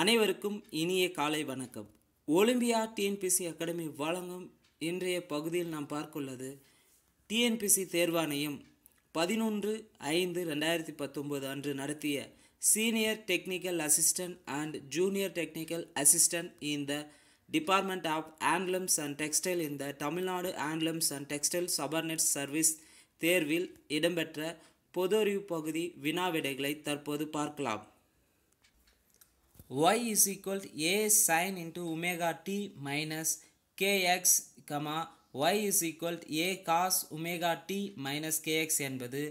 அனைவருக்கும் இனிய காலை வணக்கம் ஒலிம்பியா டிஎன்பிசி அகாடமி வழங்கும் இன்றைய பகுதியில் நாம் பார்க்குள்ளது டிஎன்பிசி தேர்வாணையம் பதினொன்று ஐந்து ரெண்டாயிரத்தி பத்தொம்போது அன்று நடத்திய senior technical assistant and junior technical assistant in the department of handlooms and textile in the Tamil Nadu handlooms and textile subordinate service தேர்வில் இடம்பெற்ற பொதறிவு பகுதி வினாவிடைகளை தற்போது பார்க்கலாம் y is equal to a sin into omega t minus kx, y is equal to a cos omega t minus kx என்பது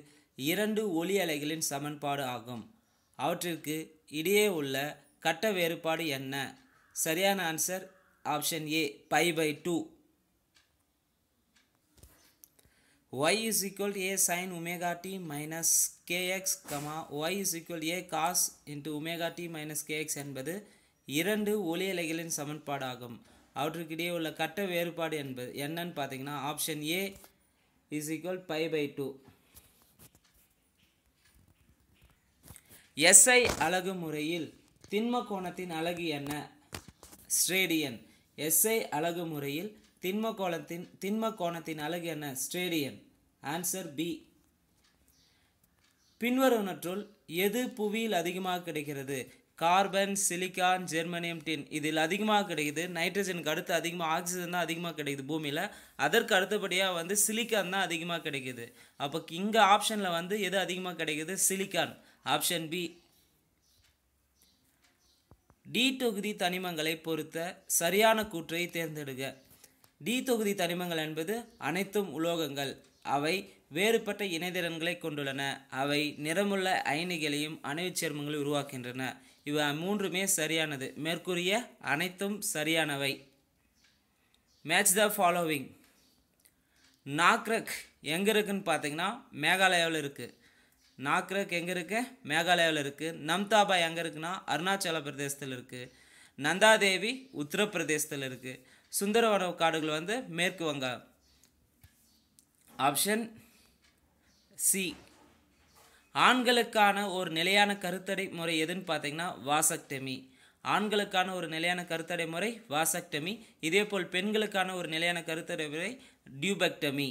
இரண்டு ஒளி அலைகளின் சமன்பாடு ஆகும் அவற்றிற்கு இடையே உள்ள கட்ட வேறுபாடு என்ன சரியான answer option A pi by two y is equal to a sin omega t minus kx, y is equal to a cos into omega t minus kx என்பது இரண்டு ஒளி அலைகளின் சமன்பாடாகும் அவற்றுக்கிடையே உள்ள கட்ட வேறுபாடு என்பது என்னன்னு பார்த்தீங்கன்னா option A is equal pi by two SI அலகு முறையில் தின்மக்கோனத்தின் அலகு என்ன ஸ்ட்ரேடியன் எஸ்ஐ அலகு முறையில் திண்ம கோலத்தின் திண்ம கோணத்தின் அழகு என்ன ஸ்டேடியன் ஆன்சர் பி பின்வருவனற்றுள் எது புவியில் அதிகமாக கிடைக்கிறது கார்பன் சிலிக்கான் ஜெர்மனியம் டின் இதில் அதிகமாக கிடைக்குது நைட்ரஜனுக்கு அடுத்து அதிகமாக ஆக்சிஜன் தான் அதிகமாக கிடைக்குது பூமியில் அதற்கு அடுத்தபடியாக வந்து சிலிக்கான் தான் அதிகமாக கிடைக்குது அப்போ இங்கே ஆப்ஷனில் வந்து எது அதிகமாக கிடைக்குது சிலிக்கான் ஆப்ஷன் பி டி தொகுதி தனிமங்களை பொறுத்த சரியான கூற்றை தேர்ந்தெடுக டி தொகுதி தனிமங்கள் என்பது அனைத்தும் உலோகங்கள் அவை வேறுபட்ட இணைதிறன்களை கொண்டுள்ளன அவை நிறமுள்ள அயனிகளையும் அணைவுச் சேர்மங்களை உருவாக்கின்றன இவை மூன்றுமே சரியானது மேற்கூறிய அனைத்தும் சரியானவை மேட்ச் த ஃபாலோவிங் நாக்ரக் எங்கே இருக்குன்னு பார்த்தீங்கன்னா மேகாலயாவில் இருக்குது நாக்ரக் எங்கே இருக்கு மேகாலயாவில் இருக்குது நம்தாபா எங்கே இருக்குன்னா அருணாச்சல பிரதேசத்தில் இருக்குது நந்தாதேவி உத்தரப்பிரதேசத்தில் இருக்குது சுந்தரவன காடுகள் வந்து மேற்கு வங்க ஆப்ஷன் சி ஆண்களுக்கான ஒரு நிலையான கருத்தடை முறை எதுன்னு பார்த்தீங்கன்னா வாசக்டமி ஆண்களுக்கான ஒரு நிலையான கருத்தடை முறை வாசக்டமி போல் பெண்களுக்கான ஒரு நிலையான கருத்தடை முறை டியூபெக்டமி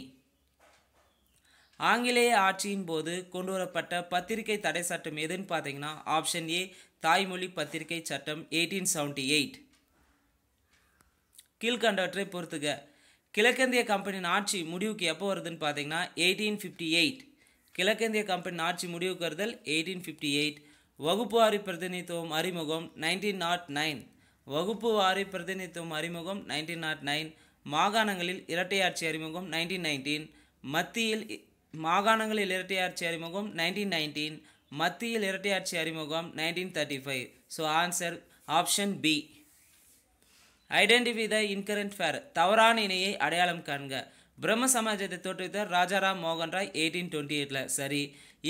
ஆங்கிலேய ஆட்சியின் போது கொண்டு வரப்பட்ட பத்திரிகை தடை சட்டம் எதுன்னு பார்த்தீங்கன்னா ஆப்ஷன் ஏ தாய்மொழி பத்திரிகை சட்டம் எயிட்டீன் செவன்ட்டி எயிட் கீழ்கண்டவற்றை பொறுத்துக்க கிழக்கிந்திய கம்பெனியின் ஆட்சி முடிவுக்கு எப்போ வருதுன்னு பார்த்தீங்கன்னா எயிட்டீன் ஃபிஃப்டி எயிட் கிழக்கிந்திய கம்பெனியின் ஆட்சி முடிவுக்கு வருதல் எயிட்டீன் ஃபிஃப்டி எயிட் வகுப்பு வாரி பிரதிநிதித்துவம் அறிமுகம் நைன்டீன் நாட் நைன் வகுப்பு வாரி பிரதிநிதித்துவம் அறிமுகம் நைன்டீன் நாட் நைன் மாகாணங்களில் இரட்டையாட்சி அறிமுகம் நைன்டீன் நைன்டீன் மத்தியில் மாகாணங்களில் இரட்டையாட்சி அறிமுகம் நைன்டீன் நைன்டீன் மத்தியில் இரட்டையாட்சி அறிமுகம் nineteen thirty five so answer option B identify the incorrect pair தவறான இணையை அடையாளம் காண்க பிரம்ம சமாஜத்தை தோற்றுவித்த ராஜாராம் மோகன் ராய் எயிட்டீன் டுவெண்ட்டி எயிட்டில் சரி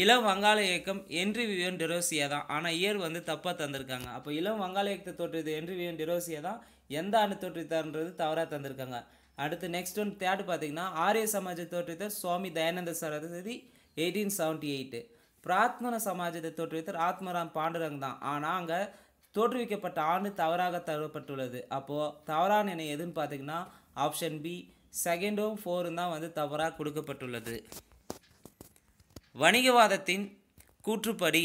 இளம் வங்காள இயக்கம் என்றி விவியன் டெரோசியா தான் ஆனால் இயர் வந்து தப்பாக தந்திருக்காங்க அப்போ இளம் வங்காள இயக்கத்தை தோற்றுவித்த என்றி விவியன் டெரோசியா தான் எந்த ஆண்டு தோற்றுவித்தார்ன்றது தவறாக தந்திருக்காங்க அடுத்து நெக்ஸ்ட் ஒன் தேர்ட் பார்த்தீங்கன்னா ஆரிய சமாஜத்தை தோற்றுவித்தார் Swami Dayananda Saraswati eighteen seventy eight பிராத்மன சமாஜத்தை தோற்றுவித்தார் ஆத்மராம் பாண்டுரங் தான் ஆனால் அங்கே தோற்றுவிக்கப்பட்ட ஆண்டு தவறாக தருவப்பட்டுள்ளது அப்போது தவறான என எதுன்னு பார்த்தீங்கன்னா ஆப்ஷன் பி செகண்டும் ஃபோரும் தான் வந்து தவறாக கொடுக்கப்பட்டுள்ளது வணிகவாதத்தின் கூற்றுப்படி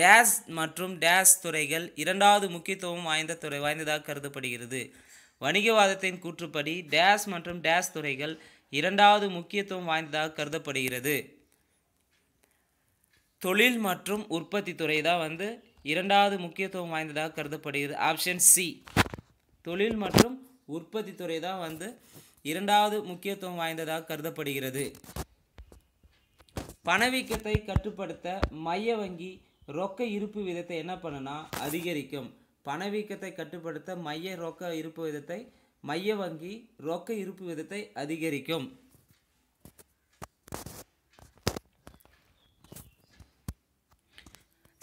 டேஸ் மற்றும் டேஸ் துறைகள் இரண்டாவது முக்கியத்துவம் வாய்ந்த துறை வாய்ந்ததாக கருதப்படுகிறது வணிகவாதத்தின் கூற்றுப்படி டேஸ் மற்றும் டேஸ் துறைகள் இரண்டாவது முக்கியத்துவம் வாய்ந்ததாக கருதப்படுகிறது தொழில் மற்றும் உற்பத்தி துறை தான் வந்து இரண்டாவது முக்கியத்துவம் வாய்ந்ததாக கருதப்படுகிறது ஆப்ஷன் சி தொழில் மற்றும் உற்பத்தி துறை தான் வந்து இரண்டாவது முக்கியத்துவம் வாய்ந்ததாக கருதப்படுகிறது பணவீக்கத்தை கட்டுப்படுத்த மைய வங்கி ரொக்க இருப்பு விதத்தை என்ன பண்ணனா அதிகரிக்கும் பணவீக்கத்தை கட்டுப்படுத்த மைய ரொக்க இருப்பு விதத்தை மைய வங்கி ரொக்க இருப்பு விதத்தை அதிகரிக்கும்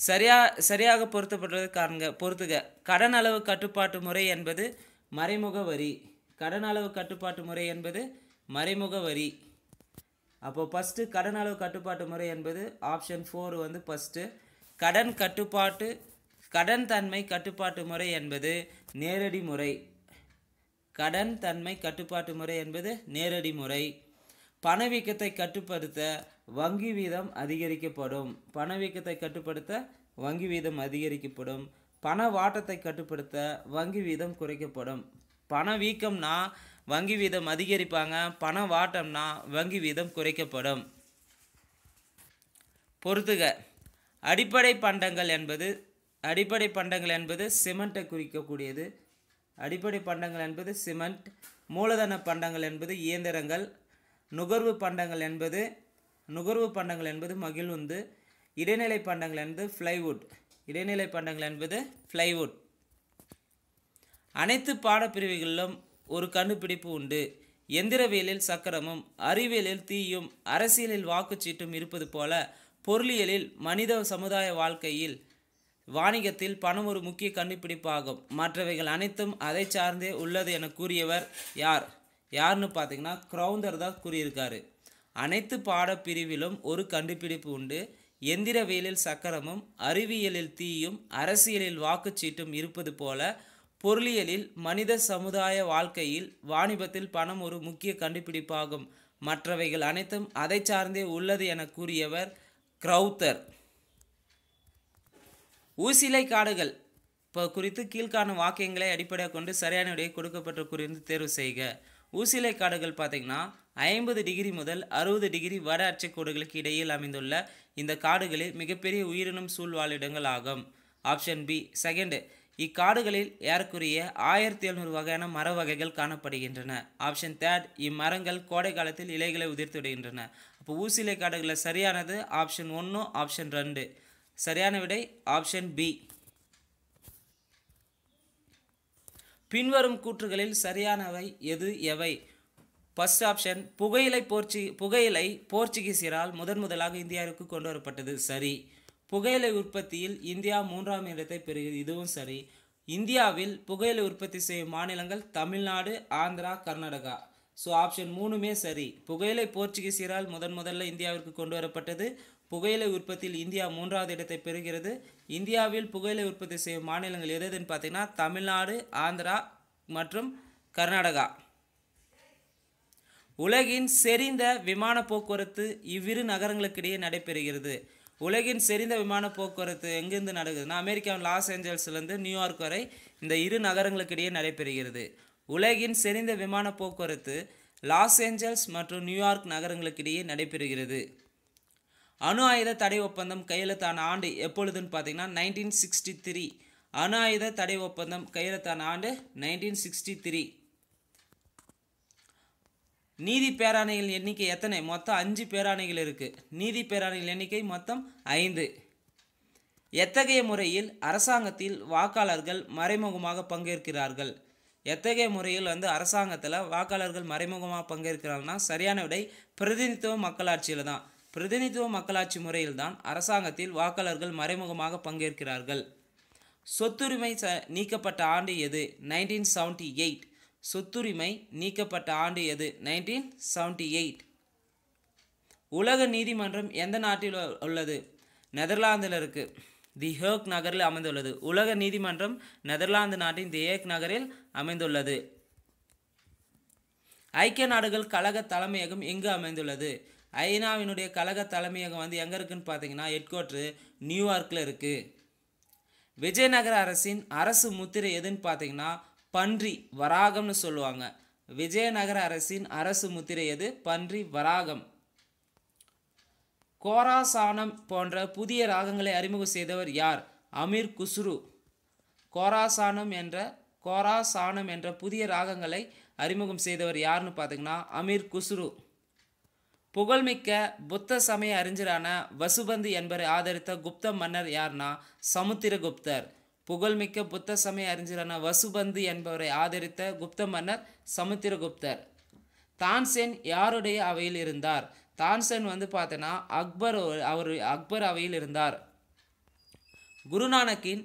சரியா சரியாக பொருத்தப்படுறது காரணங்க பொறுத்துக கடன் அளவு கட்டுப்பாட்டு முறை என்பது மறைமுக வரி கடன் அளவு கட்டுப்பாட்டு முறை என்பது மறைமுக வரி அப்போ ஃபஸ்ட்டு கடன் அளவு கட்டுப்பாட்டு முறை என்பது ஆப்ஷன் ஃபோர் வந்து ஃபஸ்ட்டு கடன் கட்டுப்பாட்டு கடன் தன்மை கட்டுப்பாட்டு முறை என்பது நேரடி முறை கடன் தன்மை கட்டுப்பாட்டு முறை என்பது நேரடி முறை பணவீக்கத்தை கட்டுப்படுத்த வங்கி வீதம் அதிகரிக்கப்படும் பணவீக்கத்தை கட்டுப்படுத்த வங்கி வீதம் அதிகரிக்கப்படும் பண வாட்டத்தை கட்டுப்படுத்த வங்கி வீதம் குறைக்கப்படும் பண வங்கி வீதம் அதிகரிப்பாங்க பண வாட்டம்னா வங்கி வீதம் குறைக்கப்படும் பொறுத்துக அடிப்படை பண்டங்கள் என்பது அடிப்படை பண்டங்கள் என்பது சிமெண்ட்டை குறிக்கக்கூடியது அடிப்படை பண்டங்கள் என்பது சிமெண்ட் மூலதன பண்டங்கள் என்பது இயந்திரங்கள் நுகர்வு பண்டங்கள் என்பது நுகர்வு பண்டங்கள் என்பது மகிழ்வுந்து இடைநிலை பண்டங்கள் என்பது ஃப்ளைவுட் இடைநிலை பண்டங்கள் என்பது ஃப்ளைவுட் அனைத்து பாடப்பிரிவுகளிலும் ஒரு கண்டுபிடிப்பு உண்டு எந்திரவியலில் சக்கரமும் அறிவியலில் தீயும் அரசியலில் வாக்குச்சீட்டும் இருப்பது போல பொருளியலில் மனித சமுதாய வாழ்க்கையில் வாணிகத்தில் பணம் ஒரு முக்கிய கண்டுபிடிப்பாகும் மற்றவைகள் அனைத்தும் அதை சார்ந்தே உள்ளது என கூறியவர் யார் யாருன்னு பார்த்தீங்கன்னா க்ரௌந்தர் தான் கூறியிருக்காரு அனைத்து பாடப்பிரிவிலும் ஒரு கண்டுபிடிப்பு உண்டு எந்திரவியலில் சக்கரமும் அறிவியலில் தீயும் அரசியலில் வாக்குச்சீட்டும் இருப்பது போல பொருளியலில் மனித சமுதாய வாழ்க்கையில் வாணிபத்தில் பணம் ஒரு முக்கிய கண்டுபிடிப்பாகும் மற்றவைகள் அனைத்தும் அதை சார்ந்தே உள்ளது என கூறியவர் கிரௌத்தர் ஊசிலை காடுகள் இப்போ குறித்து கீழ்காணும் வாக்கியங்களை அடிப்படையாக கொண்டு சரியான விடையை கொடுக்கப்பட்ட குறித்து தேர்வு செய்க ஊசிலை காடுகள் பார்த்திங்கன்னா ஐம்பது டிகிரி முதல் அறுபது டிகிரி வட அச்சக்கோடுகளுக்கு இடையில் அமைந்துள்ள இந்த காடுகளே மிகப்பெரிய உயிரினம் சூழ்வாழிடங்கள் ஆகும் ஆப்ஷன் பி செகண்டு இக்காடுகளில் ஏறக்குரிய ஆயிரத்தி எழுநூறு வகையான மர வகைகள் காணப்படுகின்றன ஆப்ஷன் தேர்ட் இம்மரங்கள் கோடை காலத்தில் இலைகளை உதிர்த்து விடுகின்றன அப்போ ஊசிலை காடுகளில் சரியானது ஆப்ஷன் ஒன்று ஆப்ஷன் ரெண்டு சரியான விடை ஆப்ஷன் பி பின்வரும் கூற்றுகளில் சரியானவை எது எவை ஃபர்ஸ்ட் ஆப்ஷன் புகையிலை போர்ச்சு புகையிலை போர்ச்சுகீசியரால் முதன் முதலாக இந்தியாவிற்கு கொண்டு வரப்பட்டது சரி புகையிலை உற்பத்தியில் இந்தியா மூன்றாம் இடத்தை பெறுகிறது இதுவும் சரி இந்தியாவில் புகையிலை உற்பத்தி செய்யும் மாநிலங்கள் தமிழ்நாடு ஆந்திரா கர்நாடகா ஸோ ஆப்ஷன் மூணுமே சரி புகையிலை போர்ச்சுகீசியரால் முதன் முதல்ல இந்தியாவிற்கு கொண்டு வரப்பட்டது புகையிலை உற்பத்தியில் இந்தியா மூன்றாவது இடத்தை பெறுகிறது இந்தியாவில் புகையிலை உற்பத்தி செய்யும் மாநிலங்கள் எது எதுன்னு பார்த்தீங்கன்னா தமிழ்நாடு ஆந்திரா மற்றும் கர்நாடகா உலகின் செறிந்த விமான போக்குவரத்து இவ்விரு நகரங்களுக்கிடையே நடைபெறுகிறது உலகின் செறிந்த விமான போக்குவரத்து எங்கேருந்து நடக்குதுன்னா அமெரிக்காவின் லாஸ் ஏஞ்சல்ஸ்லேருந்து நியூயார்க் வரை இந்த இரு நகரங்களுக்கிடையே நடைபெறுகிறது உலகின் செறிந்த விமான போக்குவரத்து லாஸ் ஏஞ்சல்ஸ் மற்றும் நியூயார்க் நகரங்களுக்கிடையே நடைபெறுகிறது அணு ஆயுத தடை ஒப்பந்தம் கையெழுத்தான ஆண்டு எப்பொழுதுன்னு பார்த்தீங்கன்னா நைன்டீன் சிக்ஸ்டி த்ரீ அணு ஆயுத தடை ஒப்பந்தம் கையெழுத்தான ஆண்டு நைன்டீன் சிக்ஸ்டி த்ரீ நீதி பேராணைகள் எண்ணிக்கை எத்தனை மொத்தம் அஞ்சு பேராணைகள் இருக்குது நீதி பேராணைகள் எண்ணிக்கை மொத்தம் ஐந்து எத்தகைய முறையில் அரசாங்கத்தில் வாக்காளர்கள் மறைமுகமாக பங்கேற்கிறார்கள் எத்தகைய முறையில் வந்து அரசாங்கத்தில் வாக்காளர்கள் மறைமுகமாக பங்கேற்கிறாங்கன்னா சரியான விடை பிரதிநிதித்துவ மக்களாட்சியில் தான் பிரதிநிதித்துவ மக்களாட்சி முறையில் தான் அரசாங்கத்தில் வாக்காளர்கள் மறைமுகமாக பங்கேற்கிறார்கள் சொத்துரிமை ச நீக்கப்பட்ட ஆண்டு எது நைன்டீன் செவன்டி எயிட் சொத்துரிமை நீக்கப்பட்ட ஆண்டு எது நைன்டீன் செவன்டி எயிட் உலக நீதிமன்றம் எந்த நாட்டில் உள்ளது நெதர்லாந்தில் இருக்குது தி ஹேக் நகரில் அமைந்துள்ளது உலக நீதிமன்றம் நெதர்லாந்து நாட்டின் தி ஹேக் நகரில் அமைந்துள்ளது ஐக்கிய நாடுகள் கழக தலைமையகம் எங்கு அமைந்துள்ளது ஐநாவினுடைய கழக தலைமையகம் வந்து எங்கே இருக்குன்னு பார்த்தீங்கன்னா ஹெட்கோட்ரு நியூயார்க்கில் இருக்குது விஜயநகர அரசின் அரசு முத்திரை எதுன்னு பார்த்தீங்கன்னா பன்றி வராகம்னு சொல்லுவாங்க விஜயநகர அரசின் அரசு முத்திரை எது பன்றி வராகம் கோராசானம் போன்ற புதிய ராகங்களை அறிமுகம் செய்தவர் யார் அமீர் குஸ்ரு கோராசானம் என்ற கோராசானம் என்ற புதிய ராகங்களை அறிமுகம் செய்தவர் யாருன்னு பார்த்தீங்கன்னா அமீர் குஸ்ரு புகழ்மிக்க புத்த சமய அறிஞரான வசுபந்து என்பரை ஆதரித்த குப்த மன்னர் யார்னா சமுத்திரகுப்தர் புகழ்மிக்க புத்த சமய அறிஞரான வசுபந்து என்பவரை ஆதரித்த குப்த மன்னர் சமுத்திரகுப்தர் தான்சென் யாருடைய அவையில் இருந்தார் தான்சென் வந்து பார்த்தோன்னா அக்பர் அவர் அக்பர் அவையில் இருந்தார் குருநானக்கின்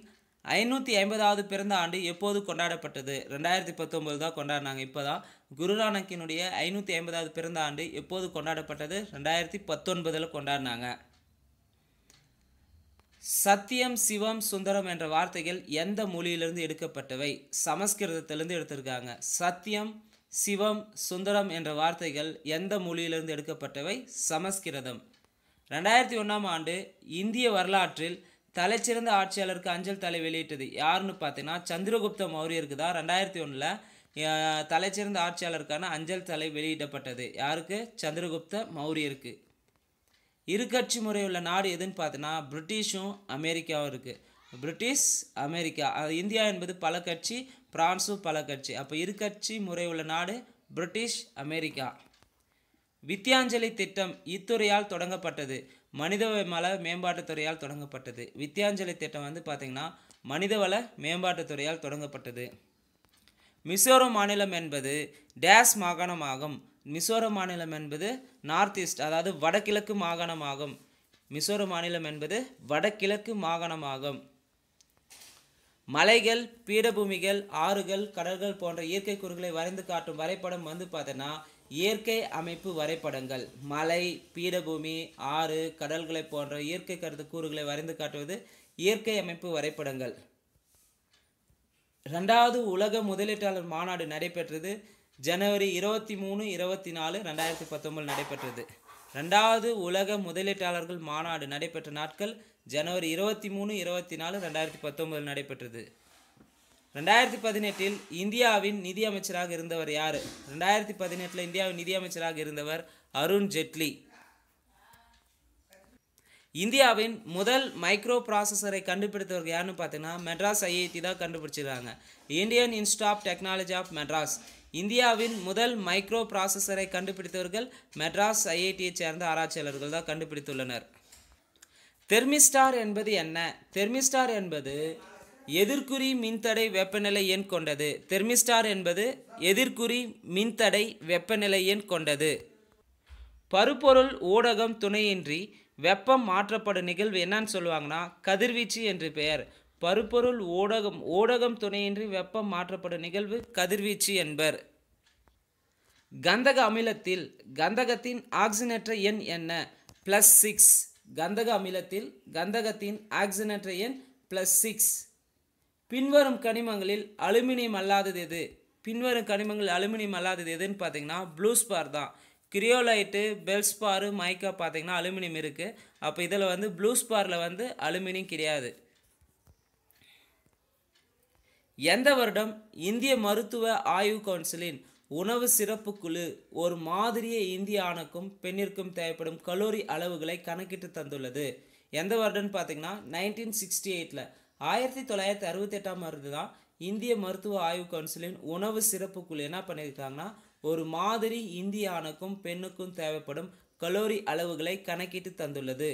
ஐநூற்றி ஐம்பதாவது பிறந்த ஆண்டு எப்போது கொண்டாடப்பட்டது ரெண்டாயிரத்தி பத்தொம்பது தான் கொண்டாடினாங்க இப்போ தான் குருநானக்கினுடைய ஐநூற்றி ஐம்பதாவது பிறந்த ஆண்டு எப்போது கொண்டாடப்பட்டது ரெண்டாயிரத்தி பத்தொன்பதில் கொண்டாடினாங்க சத்தியம் சிவம் சுந்தரம் என்ற வார்த்தைகள் எந்த மொழியிலிருந்து எடுக்கப்பட்டவை சமஸ்கிருதத்திலிருந்து எடுத்திருக்காங்க சத்தியம் சிவம் சுந்தரம் என்ற வார்த்தைகள் எந்த மொழியிலிருந்து எடுக்கப்பட்டவை சமஸ்கிருதம் ரெண்டாயிரத்தி ஒன்றாம் ஆண்டு இந்திய வரலாற்றில் தலைச்சிறந்த ஆட்சியாளருக்கு அஞ்சல் தலை வெளியிட்டது யாருன்னு பார்த்தீங்கன்னா சந்திரகுப்த மௌரியருக்கு தான் ரெண்டாயிரத்தி ஒன்றில் தலைச்சிறந்த ஆட்சியாளருக்கான அஞ்சல் தலை வெளியிடப்பட்டது யாருக்கு சந்திரகுப்த மௌரியருக்கு இருக்கட்சி முறை உள்ள நாடு எதுன்னு பார்த்தோன்னா பிரிட்டிஷும் அமெரிக்காவும் இருக்குது பிரிட்டிஷ் அமெரிக்கா இந்தியா என்பது பல கட்சி பிரான்ஸும் பல கட்சி அப்போ இருக்கட்சி முறையுள்ள முறை உள்ள நாடு பிரிட்டிஷ் அமெரிக்கா வித்தியாஞ்சலி திட்டம் இத்துறையால் தொடங்கப்பட்டது மனிதவள மேம்பாட்டுத்துறையால் தொடங்கப்பட்டது வித்தியாஞ்சலி திட்டம் வந்து பார்த்திங்கன்னா மனிதவள மேம்பாட்டுத்துறையால் தொடங்கப்பட்டது மிசோரம் மாநிலம் என்பது டேஸ் மாகாணமாகும் மிசோரம் மாநிலம் என்பது நார்த் ஈஸ்ட் அதாவது வடகிழக்கு மாகாணமாகும் மிசோரம் மாநிலம் என்பது வடகிழக்கு மாகாணமாகும் மலைகள் பீடபூமிகள் ஆறுகள் கடல்கள் போன்ற இயற்கை கூறுகளை வரைந்து காட்டும் வரைபடம் வந்து பார்த்தோன்னா இயற்கை அமைப்பு வரைபடங்கள் மலை பீடபூமி ஆறு கடல்களை போன்ற இயற்கை கருத்து கூறுகளை வரைந்து காட்டுவது இயற்கை அமைப்பு வரைபடங்கள் ரெண்டாவது உலக முதலீட்டாளர் மாநாடு நடைபெற்றது ஜனவரி இருபத்தி மூணு இருபத்தி நாலு ரெண்டாயிரத்தி பத்தொம்பது நடைபெற்றது ரெண்டாவது உலக முதலீட்டாளர்கள் மாநாடு நடைபெற்ற நாட்கள் ஜனவரி இருபத்தி மூணு இருபத்தி நாலு ரெண்டாயிரத்தி பத்தொம்பது நடைபெற்றது ரெண்டாயிரத்தி பதினெட்டில் இந்தியாவின் நிதியமைச்சராக இருந்தவர் யார் ரெண்டாயிரத்தி பதினெட்டில் இந்தியாவின் நிதியமைச்சராக இருந்தவர் அருண் ஜெட்லி இந்தியாவின் முதல் மைக்ரோ ப்ராசஸரை கண்டுபிடித்தவர்கள் யாருன்னு பார்த்தீங்கன்னா மெட்ராஸ் ஐஐடி தான் கண்டுபிடிச்சிருக்காங்க Indian Institute of Technology of Madras இந்தியாவின் முதல் மைக்ரோ ப்ராசஸரை கண்டுபிடித்தவர்கள் மெட்ராஸ் ஐஐடியைச் சேர்ந்த ஆராய்ச்சியாளர்கள் தான் கண்டுபிடித்துள்ளனர் தெர்மிஸ்டார் என்பது என்ன தெர்மிஸ்டார் என்பது எதிர்குறி மின்தடை வெப்பநிலை எண் கொண்டது தெர்மிஸ்டார் என்பது எதிர்குறி மின்தடை வெப்பநிலை எண் கொண்டது பருப்பொருள் ஊடகம் துணையின்றி வெப்பம் மாற்றப்படும் நிகழ்வு என்னன்னு சொல்லுவாங்கன்னா கதிர்வீச்சு என்று பெயர் பருப்பொருள் ஊடகம் ஊடகம் துணையின்றி வெப்பம் மாற்றப்படும் நிகழ்வு கதிர்வீச்சு என்பர் கந்தக அமிலத்தில் கந்தகத்தின் ஆக்சிஜனற்ற எண் என்ன ப்ளஸ் சிக்ஸ் கந்தக அமிலத்தில் கந்தகத்தின் ஆக்சிஜனற்ற எண் ப்ளஸ் சிக்ஸ் பின்வரும் கனிமங்களில் அலுமினியம் அல்லாதது எது பின்வரும் கனிமங்கள் அலுமினியம் அல்லாதது எதுன்னு பார்த்தீங்கன்னா ப்ளூஸ்பார் தான் கிரியோலைட்டு பெல்ஸ்பாரு மைக்கா பார்த்தீங்கன்னா அலுமினியம் இருக்குது அப்போ இதில் வந்து ப்ளூஸ்பாரில் வந்து அலுமினியம் கிடையாது எந்த வருடம் இந்திய மருத்துவ ஆய்வு கவுன்சிலின் உணவு சிறப்பு குழு ஒரு மாதிரிய இந்திய ஆணுக்கும் பெண்ணிற்கும் தேவைப்படும் கலோரி அளவுகளை கணக்கிட்டு தந்துள்ளது எந்த வருடம்னு பார்த்தீங்கன்னா நைன்டீன் சிக்ஸ்டி எயிட்டில் ஆயிரத்தி தொள்ளாயிரத்தி அறுபத்தெட்டாம் வருடம் தான் இந்திய மருத்துவ ஆய்வு கவுன்சிலின் உணவு சிறப்பு குழு என்ன பண்ணியிருக்காங்கன்னா ஒரு மாதிரி இந்திய ஆணுக்கும் பெண்ணுக்கும் தேவைப்படும் கலோரி அளவுகளை கணக்கிட்டு தந்துள்ளது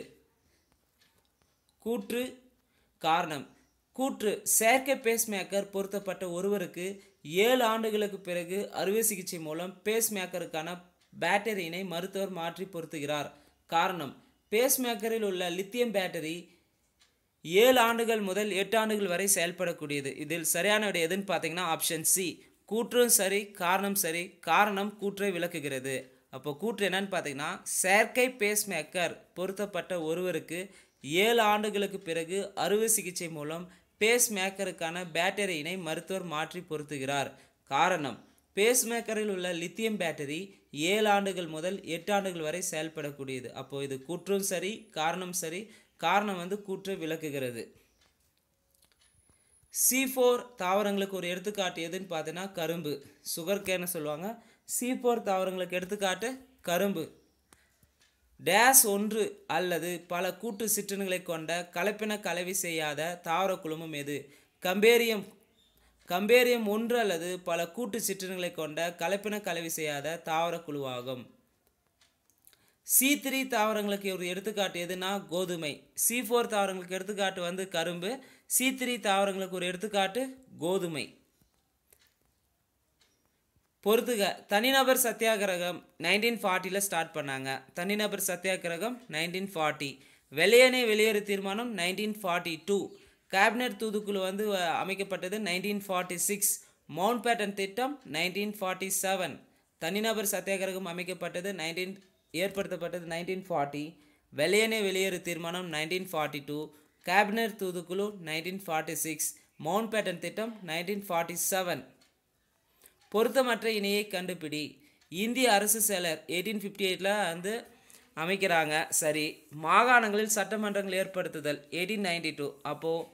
கூற்று காரணம் கூற்று செயற்கை பேஸ்மேக்கர் பொருத்தப்பட்ட ஒருவருக்கு ஏழு ஆண்டுகளுக்கு பிறகு அறுவை சிகிச்சை மூலம் பேஸ்மேக்கருக்கான பேட்டரியினை மருத்துவர் மாற்றி பொருத்துகிறார் காரணம் பேஸ்மேக்கரில் உள்ள லித்தியம் பேட்டரி ஏழு ஆண்டுகள் முதல் எட்டு ஆண்டுகள் வரை செயல்படக்கூடியது இதில் சரியான விட எதுன்னு பார்த்தீங்கன்னா ஆப்ஷன் சி கூற்றும் சரி காரணம் சரி காரணம் கூற்றை விளக்குகிறது அப்போ கூற்று என்னன்னு பார்த்தீங்கன்னா செயற்கை பேஸ்மேக்கர் பொருத்தப்பட்ட ஒருவருக்கு ஏழு ஆண்டுகளுக்கு பிறகு அறுவை சிகிச்சை மூலம் பேஸ் மேக்கருக்கான பேட்டரியினை மருத்துவர் மாற்றி பொருத்துகிறார் காரணம் பேஸ் மேக்கரில் உள்ள லித்தியம் பேட்டரி ஏழு ஆண்டுகள் முதல் எட்டு ஆண்டுகள் வரை செயல்படக்கூடியது அப்போது இது கூற்றும் சரி காரணம் சரி காரணம் வந்து கூற்று விளக்குகிறது சி ஃபோர் தாவரங்களுக்கு ஒரு எடுத்துக்காட்டு எதுன்னு பார்த்தீங்கன்னா கரும்பு சுகர் கேன்னு சொல்லுவாங்க சி ஃபோர் தாவரங்களுக்கு எடுத்துக்காட்டு கரும்பு டேஸ் ஒன்று அல்லது பல கூட்டு சிற்றன்களை கொண்ட கலப்பின கலவி செய்யாத தாவர குழுமம் எது கம்பேரியம் கம்பேரியம் ஒன்று அல்லது பல கூட்டு சிற்றன்களை கொண்ட கலப்பின கலவி செய்யாத தாவர குழுவாகும் சி த்ரீ தாவரங்களுக்கு ஒரு எடுத்துக்காட்டு எதுனா கோதுமை சி ஃபோர் தாவரங்களுக்கு எடுத்துக்காட்டு வந்து கரும்பு சி த்ரீ தாவரங்களுக்கு ஒரு எடுத்துக்காட்டு கோதுமை பொறுத்துக தனிநபர் சத்தியாகிரகம் நைன்டீன் ஃபார்ட்டியில் ஸ்டார்ட் பண்ணாங்க தனிநபர் சத்தியாகிரகம் நைன்டீன் ஃபார்ட்டி வெளியனே வெளியேறு தீர்மானம் நைன்டீன் ஃபார்ட்டி டூ கேபினட் தூதுக்குழு வந்து அமைக்கப்பட்டது nineteen forty six Mountbatten திட்டம் நைன்டீன் ஃபார்ட்டி செவன் தனிநபர் சத்தியாகிரகம் அமைக்கப்பட்டது நைன்டீன் ஏற்படுத்தப்பட்டது நைன்டீன் ஃபார்ட்டி வெளியனே வெளியேறு தீர்மானம் நைன்டீன் ஃபார்ட்டி டூ கேபினட் தூதுக்குழு nineteen forty six Mountbatten திட்டம் நைன்டீன் ஃபார்ட்டி செவன் பொருத்தமற்ற இணையை கண்டுபிடி இந்திய அரசு செயலர் எயிட்டீன் ஃபிஃப்டி எயிட்டில் வந்து அமைக்கிறாங்க சரி மாகாணங்களில் சட்டமன்றங்கள் ஏற்படுத்துதல் எயிட்டீன் நைன்டி டூ அப்போது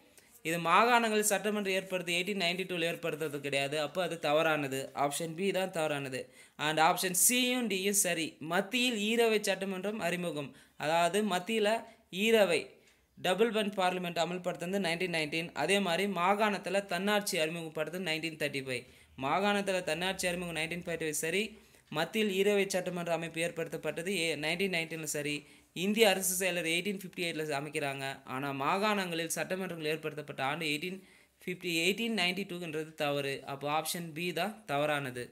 இது மாகாணங்களில் சட்டமன்றம் ஏற்படுத்தி எயிட்டீன் நைன்டி டூவில் ஏற்படுத்துறது கிடையாது அப்போ அது தவறானது ஆப்ஷன் பி தான் தவறானது அண்ட் ஆப்ஷன் சியும் டியும் சரி மத்தியில் ஈரவை சட்டமன்றம் அறிமுகம் அதாவது மத்தியில் ஈரவை டபுள் பன் பார்லிமெண்ட் அமல்படுத்துனது நைன்டீன் நைன்டீன் அதே மாதிரி மாகாணத்தில் தன்னாட்சி அறிமுகப்படுத்துறது நைன்டீன் தேர்ட்டி ஃபைவ் மாகாணத்தில் தன்னாட்சி அறிமுகம் நைன்டீன் டூ சரி மத்தியில் ஈரவை சட்டமன்ற அமைப்பு ஏற்படுத்தப்பட்டது ஏ நைன்டீன் நைன்டீனில் சரி இந்திய அரசு செயலர் எயிட்டீன் ஃபிஃப்டி எயிட்டில் அமைக்கிறாங்க ஆனால் மாகாணங்களில் சட்டமன்றங்கள் ஏற்படுத்தப்பட்ட ஆண்டு எயிட்டீன் ஃபிஃப்டி எயிட்டீன் நைன்டி டூன்றது தவறு அப்போ ஆப்ஷன் பி தான் தவறானது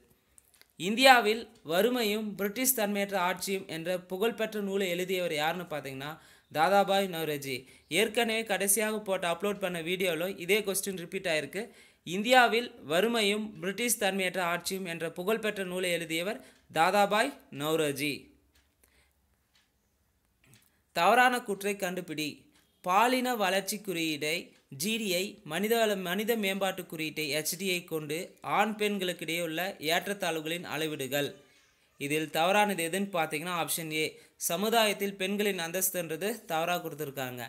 இந்தியாவில் வறுமையும் பிரிட்டிஷ் தன்மையற்ற ஆட்சியும் என்ற புகழ்பெற்ற நூலை எழுதியவர் யாருன்னு பார்த்தீங்கன்னா தாதாபாய் நவரஜி ஏற்கனவே கடைசியாக போட்டு அப்லோட் பண்ண வீடியோவில் இதே கொஸ்டின் ரிப்பீட் ஆகிருக்கு இந்தியாவில் வறுமையும் பிரிட்டிஷ் தன்மையற்ற ஆட்சியும் என்ற புகழ்பெற்ற நூலை எழுதியவர் தாதாபாய் நௌரோஜி தவறான குற்றை கண்டுபிடி பாலின வளர்ச்சி குறியீடை ஜிடிஐ மனித மனித மேம்பாட்டு குறியீட்டை ஹெச்டிஐ கொண்டு ஆண் பெண்களுக்கிடையே உள்ள ஏற்றத்தாழ்வுகளின் அளவீடுகள் இதில் தவறானது எதுன்னு பார்த்தீங்கன்னா ஆப்ஷன் ஏ சமுதாயத்தில் பெண்களின் அந்தஸ்துன்றது தவறாக கொடுத்துருக்காங்க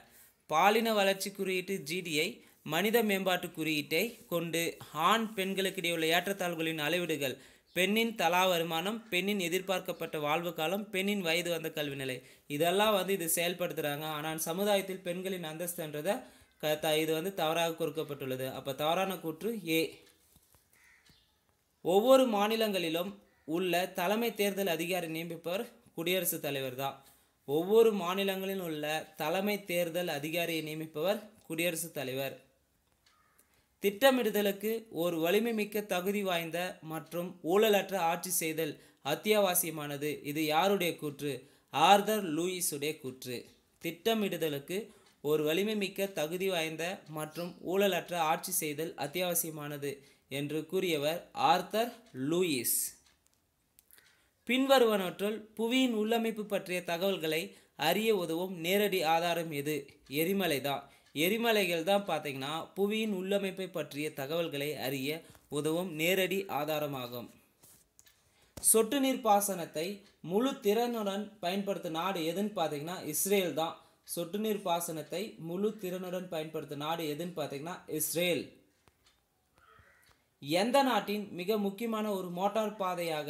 பாலின வளர்ச்சி குறியீட்டு ஜிடிஐ மனித மேம்பாட்டு குறியீட்டை கொண்டு ஆண் பெண்களுக்கு உள்ள ஏற்றத்தாழ்வுகளின் அளவீடுகள் பெண்ணின் தலா வருமானம் பெண்ணின் எதிர்பார்க்கப்பட்ட வாழ்வு காலம் பெண்ணின் வயது வந்த கல்வி நிலை இதெல்லாம் வந்து இது செயல்படுத்துகிறாங்க ஆனால் சமுதாயத்தில் பெண்களின் அந்தஸ்துன்றதை க இது வந்து தவறாக கொடுக்கப்பட்டுள்ளது அப்போ தவறான கூற்று ஏ ஒவ்வொரு மாநிலங்களிலும் உள்ள தலைமை தேர்தல் அதிகாரி நியமிப்பவர் குடியரசுத் தலைவர் தான் ஒவ்வொரு மாநிலங்களிலும் உள்ள தலைமை தேர்தல் அதிகாரியை நியமிப்பவர் குடியரசுத் தலைவர் திட்டமிடுதலுக்கு ஒரு வலிமைமிக்க தகுதி வாய்ந்த மற்றும் ஊழலற்ற ஆட்சி செய்தல் அத்தியாவசியமானது இது யாருடைய கூற்று ஆர்தர் லூயிஸுடைய கூற்று திட்டமிடுதலுக்கு ஒரு வலிமைமிக்க தகுதி வாய்ந்த மற்றும் ஊழலற்ற ஆட்சி செய்தல் அத்தியாவசியமானது என்று கூறியவர் ஆர்தர் லூயிஸ் பின்வருவனவற்றுள் புவியின் உள்ளமைப்பு பற்றிய தகவல்களை அறிய உதவும் நேரடி ஆதாரம் எது எரிமலை தான் எரிமலைகள் தான் பார்த்தீங்கன்னா புவியின் உள்ளமைப்பை பற்றிய தகவல்களை அறிய உதவும் நேரடி ஆதாரமாகும் சொட்டு நீர் பாசனத்தை முழு திறனுடன் பயன்படுத்த நாடு எதுன்னு பார்த்தீங்கன்னா இஸ்ரேல் தான் சொட்டு நீர் பாசனத்தை முழு திறனுடன் பயன்படுத்த நாடு எதுன்னு பார்த்தீங்கன்னா இஸ்ரேல் எந்த நாட்டின் மிக முக்கியமான ஒரு மோட்டார் பாதையாக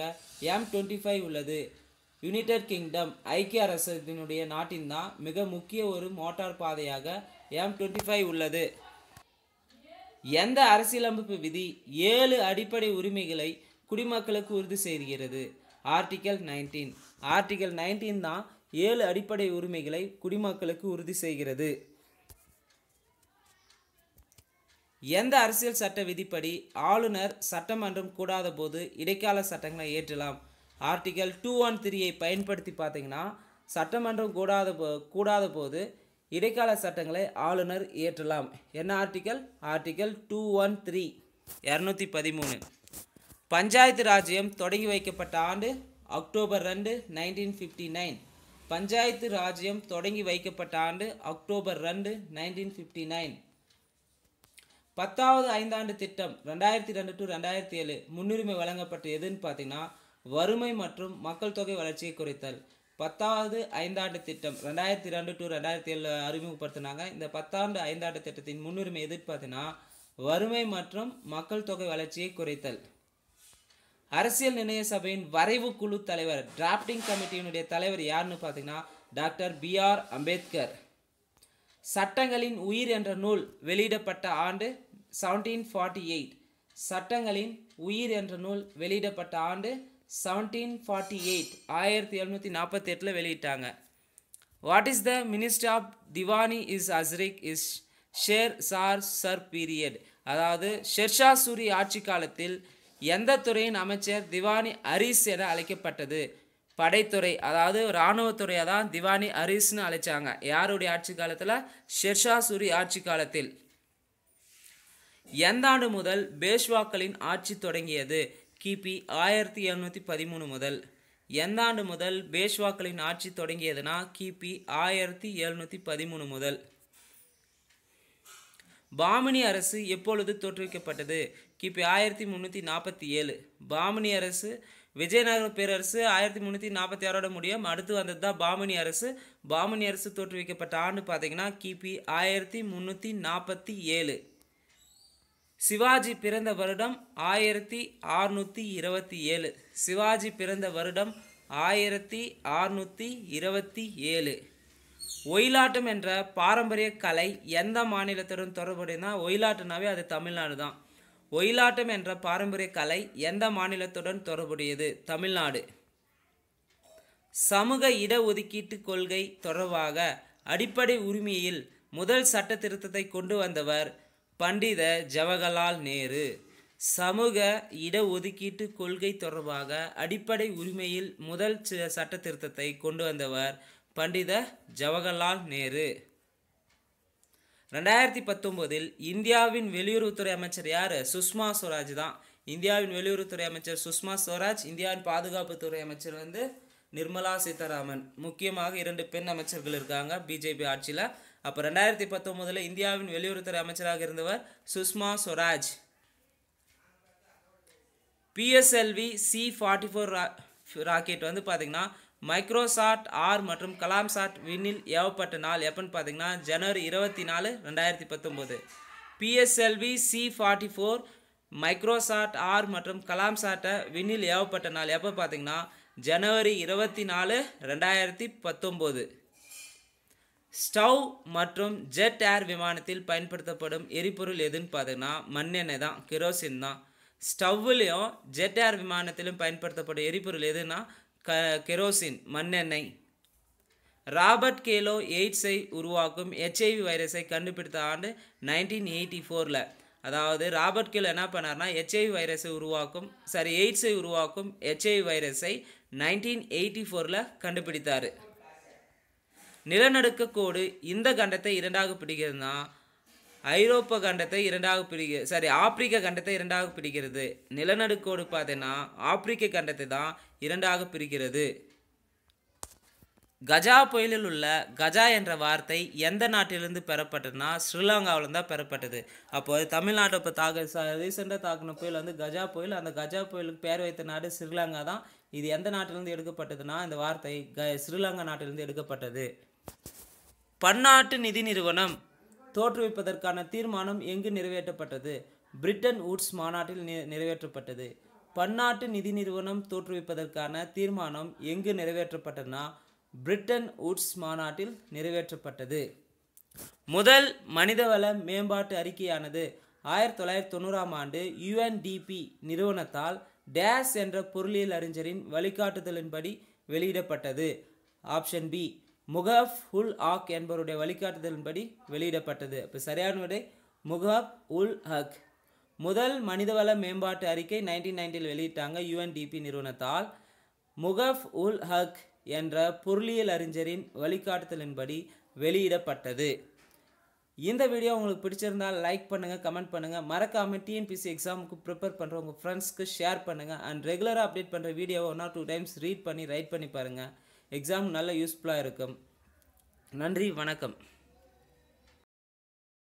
எம் டுவெண்ட்டி ஃபைவ் உள்ளது யுனைடெட் கிங்டம் ஐக்கிய அரசினுடைய நாட்டின் தான் மிக முக்கிய ஒரு மோட்டார் பாதையாக எம் டுவெண்ட்டி ஃபைவ் உள்ளது எந்த அரசியலமைப்பு விதி ஏழு அடிப்படை உரிமைகளை குடிமக்களுக்கு உறுதி செய்கிறது ஆர்டிக்கல் நைன்டீன் ஆர்டிக்கல் நைன்டீன் தான் ஏழு அடிப்படை உரிமைகளை குடிமக்களுக்கு உறுதி செய்கிறது எந்த அரசியல் சட்ட விதிப்படி ஆளுநர் சட்டமன்றம் கூடாத போது இடைக்கால சட்டங்களை ஏற்றலாம் ஆர்டிகல் டூ ஒன் த்ரீயை பயன்படுத்தி பார்த்தீங்கன்னா சட்டமன்றம் கூடாத கூடாத போது இடைக்கால சட்டங்களை ஆளுநர் இயற்றலாம் என்ன article article two one three இரநூத்தி பதிமூணு பஞ்சாயத்து ராஜ்யம் தொடங்கி வைக்கப்பட்ட ஆண்டு அக்டோபர் ரெண்டு நைன்டீன் ஃபிஃப்டி நைன் பஞ்சாயத்து ராஜ்யம் தொடங்கி வைக்கப்பட்ட ஆண்டு அக்டோபர் ரெண்டு நைன்டீன் ஃபிஃப்டி நைன் பத்தாவது ஐந்தாண்டு திட்டம் ரெண்டாயிரத்தி ரெண்டு டு ரெண்டாயிரத்தி ஏழு முன்னுரிமை வழங்கப்பட்ட எதுன்னு பார்த்தீங்கன்னா வறுமை மற்றும் மக்கள் தொகை வளர்ச்சியை குறைத்தல் பத்தாவது ஐந்தாண்டு திட்டம் ரெண்டாயிரத்தி ரெண்டு டு ரெண்டாயிரத்தி ஏழு அறிமுகப்படுத்தினாங்க இந்த பத்தாண்டு ஐந்தாண்டு திட்டத்தின் முன்னுரிமை எதிர்ப்பு பார்த்தீங்கன்னா வறுமை மற்றும் மக்கள் தொகை வளர்ச்சியை குறைத்தல் அரசியல் நிர்ணய சபையின் வரைவு குழு தலைவர் டிராப்டிங் கமிட்டியினுடைய தலைவர் யாருன்னு பார்த்தீங்கன்னா டாக்டர் பி ஆர் அம்பேத்கர் சட்டங்களின் உயிர் என்ற நூல் வெளியிடப்பட்ட ஆண்டு செவன்டீன் ஃபார்ட்டி எயிட் சட்டங்களின் உயிர் என்ற நூல் வெளியிடப்பட்ட ஆண்டு செவன்டீன் ஃபார்ட்டி எயிட் ஆயிரத்தி எழுநூற்றி நாற்பத்தி எட்டில் வெளியிட்டாங்க what is the minister of diwani is அஸ்ரிக் இஸ் ஷேர் சார் சர் பீரியட் அதாவது ஷெர்ஷா சூரி ஆட்சி காலத்தில் எந்த துறையின் அமைச்சர் திவானி அரிஸ் என அழைக்கப்பட்டது படைத்துறை அதாவது இராணுவத்துறையை தான் திவானி அரிஸ்னு அழைச்சாங்க யாருடைய ஆட்சி காலத்தில் ஷெர்ஷா சூரி ஆட்சி காலத்தில் எந்த ஆண்டு முதல் பேஷ்வாக்களின் ஆட்சி தொடங்கியது கிபி ஆயிரத்தி எழுநூற்றி பதிமூணு முதல் எந்த ஆண்டு முதல் பேஷ்வாக்களின் ஆட்சி தொடங்கியதுனா கிபி ஆயிரத்தி எழுநூற்றி பதிமூணு முதல் பாமினி அரசு எப்பொழுது தோற்றுவிக்கப்பட்டது கிபி ஆயிரத்தி முந்நூற்றி நாற்பத்தி ஏழு பாமினி அரசு விஜயநகர பேரரசு ஆயிரத்தி முந்நூற்றி நாற்பத்தி ஆறோட முடியும் அடுத்து வந்தது தான் பாமினி அரசு பாமினி அரசு தோற்றுவிக்கப்பட்ட ஆண்டு பார்த்தீங்கன்னா கிபி ஆயிரத்தி முந்நூற்றி நாற்பத்தி ஏழு சிவாஜி பிறந்த வருடம் ஆயிரத்தி ஆறுநூற்றி இருபத்தி ஏழு சிவாஜி பிறந்த வருடம் ஆயிரத்தி ஆறுநூற்றி இருபத்தி ஏழு ஒயிலாட்டம் என்ற பாரம்பரிய கலை எந்த மாநிலத்துடன் தொடர்புடையதுனா ஒயிலாட்டம்னாவே அது தமிழ்நாடு தான் ஒயிலாட்டம் என்ற பாரம்பரிய கலை எந்த மாநிலத்துடன் தொடர்புடையது தமிழ்நாடு சமூக இடஒதுக்கீட்டு கொள்கை தொடர்பாக அடிப்படை உரிமையில் முதல் சட்ட திருத்தத்தை கொண்டு வந்தவர் பண்டித ஜவஹர்லால் நேரு சமூக இடஒதுக்கீட்டு கொள்கை தொடர்பாக அடிப்படை உரிமையில் முதல் சட்ட திருத்தத்தை கொண்டு வந்தவர் பண்டித ஜவஹர்லால் நேரு ரெண்டாயிரத்தி பத்தொம்போதில் இந்தியாவின் வெளியுறவுத்துறை அமைச்சர் யார் சுஷ்மா ஸ்வராஜ் தான் இந்தியாவின் வெளியுறவுத்துறை அமைச்சர் சுஷ்மா ஸ்வராஜ் இந்தியாவின் பாதுகாப்புத்துறை அமைச்சர் வந்து நிர்மலா சீதாராமன் முக்கியமாக இரண்டு பெண் அமைச்சர்கள் இருக்காங்க பிஜேபி ஆட்சியில் அப்போ ரெண்டாயிரத்தி பத்தொம்போதில் இந்தியாவின் வெளியுறவுத்துறை அமைச்சராக இருந்தவர் Sushma Swaraj PSLV C forty four rocket வந்து பார்த்திங்கன்னா மைக்ரோசாட் ஆர் மற்றும் கலாம்சாட் விண்ணில் ஏவப்பட்ட நாள் எப்போன்னு பார்த்தீங்கன்னா ஜனவரி இருபத்தி நாலு ரெண்டாயிரத்தி பத்தொம்போது PSLV C forty four Microsat R மற்றும் கலாம்சாட்டை விண்ணில் ஏவப்பட்ட நாள் எப்போ பார்த்தீங்கன்னா ஜனவரி இருபத்தி நாலு ரெண்டாயிரத்தி பத்தொம்போது ஸ்டவ் மற்றும் ஜெட் ஏர் விமானத்தில் பயன்படுத்தப்படும் எரிபொருள் எதுன்னு பார்த்தீங்கன்னா மண்ணெண்ணெய் தான் கிரோசின் தான் ஸ்டவ்லேயும் ஜெட் ஏர் விமானத்திலும் பயன்படுத்தப்படும் எரிபொருள் எதுனா க கெரோசின் மண்ணெண்ணெய் ராபர்ட் கேலோ எய்ட்ஸை உருவாக்கும் ஹெச்ஐவி வைரஸை கண்டுபிடித்த ஆண்டு நைன்டீன் எயிட்டி ஃபோரில் அதாவது ராபர்ட் கேலோ என்ன பண்ணார்னா ஹெச்ஐவி வைரஸை உருவாக்கும் சாரி எய்ட்ஸை உருவாக்கும் ஹெச்ஐவி வைரஸை நைன்டீன் எயிட்டி ஃபோரில் கண்டுபிடித்தார் நிலநடுக்க கோடு இந்த கண்டத்தை இரண்டாக பிடிக்கிறதுனா ஐரோப்ப கண்டத்தை இரண்டாக பிடிக்க சாரி ஆப்பிரிக்க கண்டத்தை இரண்டாக பிடிக்கிறது நிலநடுக்கோடு பார்த்தீங்கன்னா ஆப்பிரிக்க கண்டத்தை தான் இரண்டாக பிரிக்கிறது கஜா புயலில் உள்ள கஜா என்ற வார்த்தை எந்த நாட்டிலிருந்து பெறப்பட்டதுன்னா ஸ்ரீலங்காவிலேருந்து தான் பெறப்பட்டது அப்போது தமிழ்நாட்டை இப்போ தாக்க ரீசெண்டாக தாக்கின புயல் வந்து கஜா புயல் அந்த கஜா புயலுக்கு பேர் வைத்த நாடு ஸ்ரீலங்கா தான் இது எந்த நாட்டிலிருந்து எடுக்கப்பட்டதுன்னா இந்த வார்த்தை க ஸ்ரீலங்கா நாட்டிலிருந்து எடுக்கப்பட்டது பன்னாட்டு நிதி நிறுவனம் தோற்றுவிப்பதற்கான தீர்மானம் எங்கு நிறைவேற்றப்பட்டது பிரிட்டன் உட்ஸ் மாநாட்டில் நிறைவேற்றப்பட்டது பன்னாட்டு நிதி நிறுவனம் தோற்றுவிப்பதற்கான தீர்மானம் எங்கு நிறைவேற்றப்பட்டதுன்னா பிரிட்டன் உட்ஸ் மாநாட்டில் நிறைவேற்றப்பட்டது முதல் மனிதவள மேம்பாட்டு அறிக்கையானது ஆயிரத்தி தொள்ளாயிரத்தி தொண்ணூறாம் ஆண்டு யுஎன்டிபி நிறுவனத்தால் டேஸ் என்ற பொருளியல் அறிஞரின் வழிகாட்டுதலின்படி வெளியிடப்பட்டது ஆப்ஷன் பி முகாப் உல் ஹக் என்பவருடைய வழிகாட்டுதலின்படி வெளியிடப்பட்டது இப்போ சரியான விடை முகாப் உல் ஹக் முதல் மனிதவள மேம்பாட்டு அறிக்கை நைன்டீன் நைன்டியில் வெளியிட்டாங்க யுஎன்டிபி நிறுவனத்தால் முகஃப் உல் ஹக் என்ற பொருளியல் அறிஞரின் வழிகாட்டுதலின்படி வெளியிடப்பட்டது இந்த வீடியோ உங்களுக்கு பிடிச்சிருந்தால் லைக் பண்ணுங்கள் கமெண்ட் பண்ணுங்கள் மறக்காமல் டிஎன்பிசி எக்ஸாமுக்கு ப்ரிப்பேர் பண்ணுற உங்கள் ஃப்ரெண்ட்ஸ்க்கு ஷேர் பண்ணுங்கள் அண்ட் ரெகுலராக அப்டேட் பண்ணுற வீடியோவை one or two times read பண்ணி ரைட் பண்ணி பாருங்கள் எக்ஸாம் நல்ல யூஸ்ஃபுல்லாக இருக்கும் நன்றி வணக்கம்